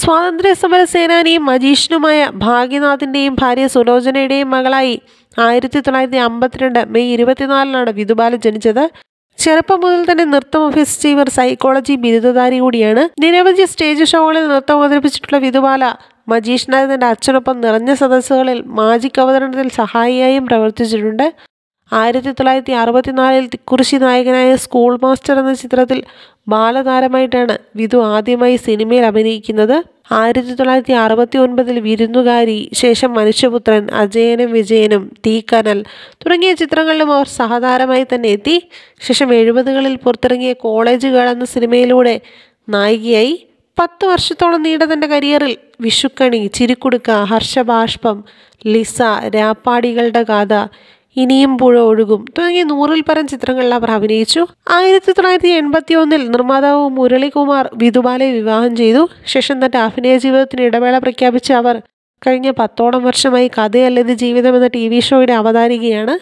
സ്വാതന്ത്ര്യ സേനാനിയും മജീഷിനുമായ ഭാഗ്യനാഥിൻ്റെയും ഭാര്യ സുലോചനയുടെയും മകളായി ആയിരത്തി തൊള്ളായിരത്തി അമ്പത്തിരണ്ട് മെയ് ഇരുപത്തിനാലിനാണ് വിധുബാല ജനിച്ചത് ചെറുപ്പം മുതൽ തന്നെ നൃത്തം അഭ്യസിച്ച ഇവർ സൈക്കോളജി ബിരുദധാരി കൂടിയാണ് നിരവധി സ്റ്റേജ് ഷോകളിൽ നൃത്തം അവതരിപ്പിച്ചിട്ടുള്ള വിധുബാല മജീഷ് നായരുടെ അച്ഛനൊപ്പം നിറഞ്ഞ സദസ്സുകളിൽ മാജിക് അവതരണത്തിൽ സഹായിയായും പ്രവർത്തിച്ചിട്ടുണ്ട് ആയിരത്തി തൊള്ളായിരത്തി അറുപത്തിനാലിൽ തിക്കുറിശി നായകനായ സ്കൂൾ മാസ്റ്റർ എന്ന ചിത്രത്തിൽ ബാലതാരമായിട്ടാണ് വിധു ആദ്യമായി സിനിമയിൽ അഭിനയിക്കുന്നത് ആയിരത്തി തൊള്ളായിരത്തി അറുപത്തി ഒൻപതിൽ വിരുന്നുകാരി ശേഷം മനുഷ്യപുത്രൻ അജയനും വിജയനും തീക്കനൽ തുടങ്ങിയ ചിത്രങ്ങളിലും അവർ സഹതാരമായി തന്നെ എത്തി ശേഷം എഴുപതുകളിൽ പുറത്തിറങ്ങിയ കോളേജ് ഗേൾ എന്ന സിനിമയിലൂടെ നായികയായി പത്ത് വർഷത്തോളം നീണ്ട തൻ്റെ കരിയറിൽ വിഷുക്കണി ചിരിക്കുടുക്ക ഹർഷബാഷ്പം ലിസ രാപ്പാടികളുടെ കഥ ഇനിയും പുഴ ഒഴുകും തുടങ്ങിയ നൂറിൽ പരം ചിത്രങ്ങളിൽ അവർ അഭിനയിച്ചു ആയിരത്തി തൊള്ളായിരത്തി എൺപത്തി ഒന്നിൽ നിർമ്മാതാവ് മുരളികുമാർ വിധുബാലെ വിവാഹം ചെയ്തു ശേഷം തന്റെ അഭിനയ ജീവിതത്തിന് ഇടവേള പ്രഖ്യാപിച്ച അവർ കഴിഞ്ഞ പത്തോളം വർഷമായി കഥയല്ലത് ജീവിതം എന്ന ടി വി ഷോയുടെ അവതാരികയാണ്